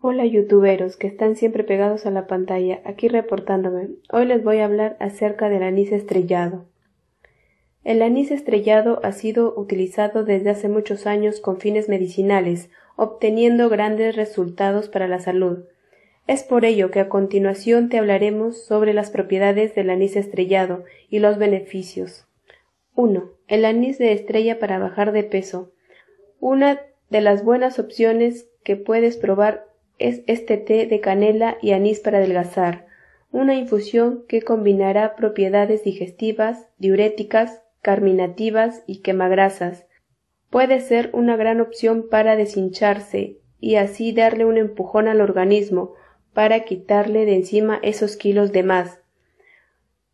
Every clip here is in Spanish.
Hola youtuberos que están siempre pegados a la pantalla, aquí reportándome. Hoy les voy a hablar acerca del anís estrellado. El anís estrellado ha sido utilizado desde hace muchos años con fines medicinales, obteniendo grandes resultados para la salud. Es por ello que a continuación te hablaremos sobre las propiedades del anís estrellado y los beneficios. 1. El anís de estrella para bajar de peso. Una de las buenas opciones que puedes probar es este té de canela y anís para adelgazar, una infusión que combinará propiedades digestivas, diuréticas, carminativas y quemagrasas. Puede ser una gran opción para deshincharse y así darle un empujón al organismo para quitarle de encima esos kilos de más.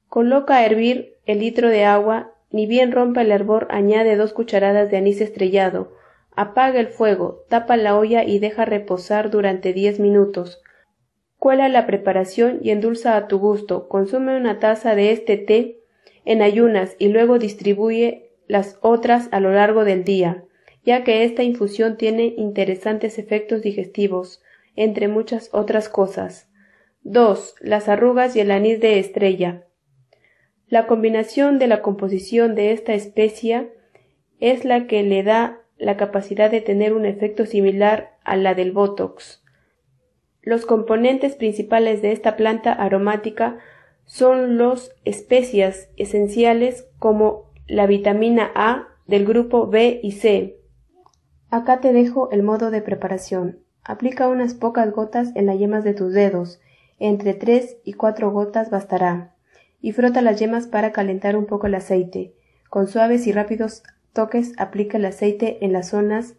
Coloca a hervir el litro de agua, ni bien rompa el hervor añade dos cucharadas de anís estrellado, Apaga el fuego, tapa la olla y deja reposar durante diez minutos. Cuela la preparación y endulza a tu gusto. Consume una taza de este té en ayunas y luego distribuye las otras a lo largo del día, ya que esta infusión tiene interesantes efectos digestivos, entre muchas otras cosas. 2. Las arrugas y el anís de estrella. La combinación de la composición de esta especia es la que le da la capacidad de tener un efecto similar a la del Botox. Los componentes principales de esta planta aromática son los especias esenciales como la vitamina A del grupo B y C. Acá te dejo el modo de preparación. Aplica unas pocas gotas en las yemas de tus dedos, entre tres y cuatro gotas bastará, y frota las yemas para calentar un poco el aceite, con suaves y rápidos toques aplica el aceite en las zonas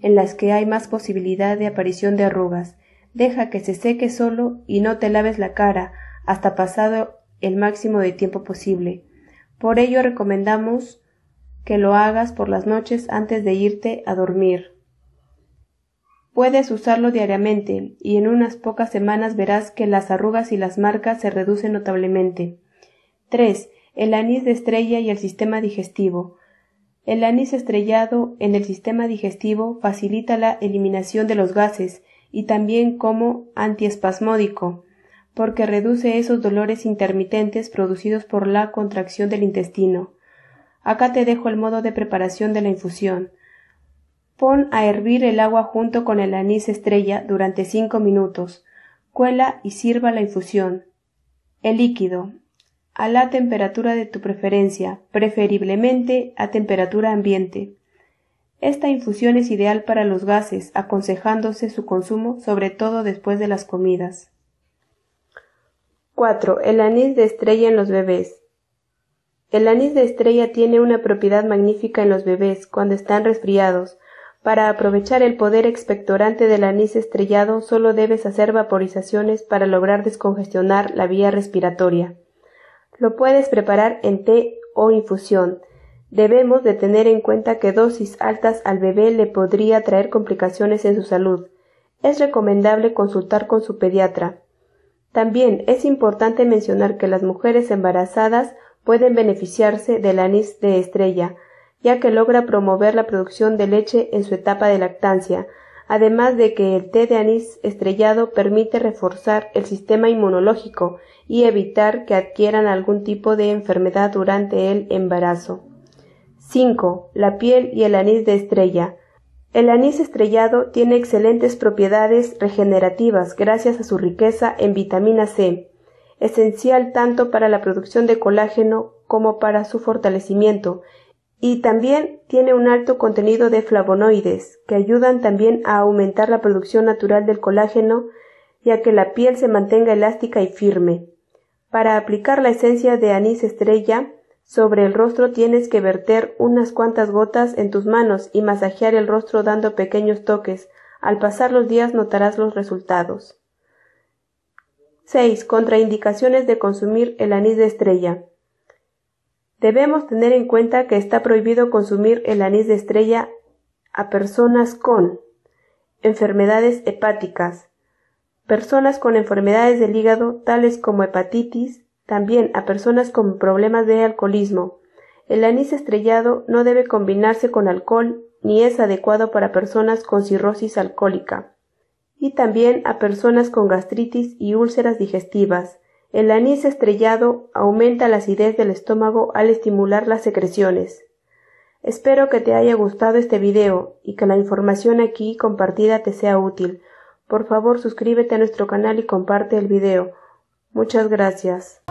en las que hay más posibilidad de aparición de arrugas. Deja que se seque solo y no te laves la cara hasta pasado el máximo de tiempo posible. Por ello recomendamos que lo hagas por las noches antes de irte a dormir. Puedes usarlo diariamente y en unas pocas semanas verás que las arrugas y las marcas se reducen notablemente. 3. El anís de estrella y el sistema digestivo. El anís estrellado en el sistema digestivo facilita la eliminación de los gases y también como antiespasmódico, porque reduce esos dolores intermitentes producidos por la contracción del intestino. Acá te dejo el modo de preparación de la infusión. Pon a hervir el agua junto con el anís estrella durante cinco minutos. Cuela y sirva la infusión. El líquido a la temperatura de tu preferencia, preferiblemente a temperatura ambiente. Esta infusión es ideal para los gases, aconsejándose su consumo sobre todo después de las comidas. 4. El anís de estrella en los bebés. El anís de estrella tiene una propiedad magnífica en los bebés cuando están resfriados. Para aprovechar el poder expectorante del anís estrellado solo debes hacer vaporizaciones para lograr descongestionar la vía respiratoria. Lo puedes preparar en té o infusión. Debemos de tener en cuenta que dosis altas al bebé le podría traer complicaciones en su salud. Es recomendable consultar con su pediatra. También es importante mencionar que las mujeres embarazadas pueden beneficiarse del anís de estrella, ya que logra promover la producción de leche en su etapa de lactancia, además de que el té de anís estrellado permite reforzar el sistema inmunológico y evitar que adquieran algún tipo de enfermedad durante el embarazo. 5. La piel y el anís de estrella. El anís estrellado tiene excelentes propiedades regenerativas gracias a su riqueza en vitamina C, esencial tanto para la producción de colágeno como para su fortalecimiento, y también tiene un alto contenido de flavonoides, que ayudan también a aumentar la producción natural del colágeno y a que la piel se mantenga elástica y firme. Para aplicar la esencia de anís estrella sobre el rostro tienes que verter unas cuantas gotas en tus manos y masajear el rostro dando pequeños toques. Al pasar los días notarás los resultados. 6. Contraindicaciones de consumir el anís de estrella. Debemos tener en cuenta que está prohibido consumir el anís de estrella a personas con enfermedades hepáticas, personas con enfermedades del hígado tales como hepatitis, también a personas con problemas de alcoholismo. El anís estrellado no debe combinarse con alcohol ni es adecuado para personas con cirrosis alcohólica y también a personas con gastritis y úlceras digestivas. El anís estrellado aumenta la acidez del estómago al estimular las secreciones. Espero que te haya gustado este video y que la información aquí compartida te sea útil. Por favor suscríbete a nuestro canal y comparte el video. Muchas gracias.